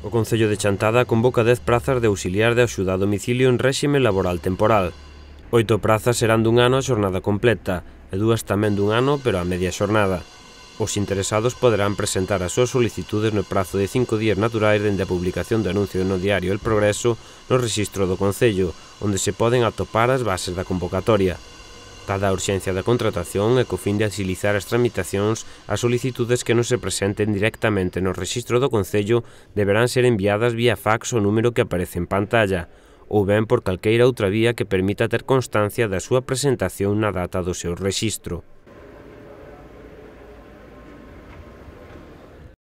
O Concello de Chantada convoca 10 prazas de auxiliar de axuda a domicilio en réxime laboral temporal. Oito prazas serán dun ano a xornada completa e dúas tamén dun ano pero a media xornada. Os interesados poderán presentar as súas solicitudes no prazo de cinco días naturais dende a publicación do anuncio no diario El Progreso no rexistro do Concello, onde se poden atopar as bases da convocatoria dada a urxencia da contratación e co fin de axilizar as tramitacións, as solicitudes que non se presenten directamente no rexistro do Concello deberán ser enviadas vía fax o número que aparece en pantalla, ou ben por calqueira outra vía que permita ter constancia da súa presentación na data do seu rexistro.